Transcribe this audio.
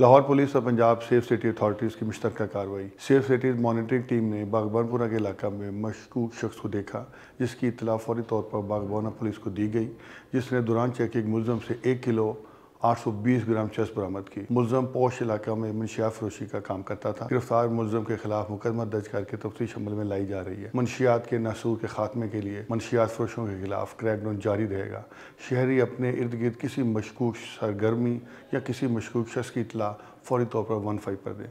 Lahore police और Punjab safe city authorities की मुश्तर कार्रवाई सेफ सिटी मॉनिटरिंग टीम ने बागबानपुरा के इलाका में मशकूक शख्स को देखा जिसकी इतला फौरी तौर पर बागबाना पुलिस को दी गई जिसने दौरान चेकिंग मुलम से एक किलो 820 ग्राम चस्प बरामद की मुलम पोश इलाका में मनशियात फरोशी का काम करता था गिरफ्तार मुलम के खिलाफ मुकदमा दर्ज करके तफ्तीश अमल में लाई जा रही है मनशियात के नासूर के खात्मे के लिए मनशियात फरोशों के खिलाफ क्रैकडाउन जारी रहेगा शहरी अपने इर्द गिर्द किसी मशकूक सरगर्मी या किसी मशकूक शख्स की इतला फौरी तौर पर वन फाइव पर दें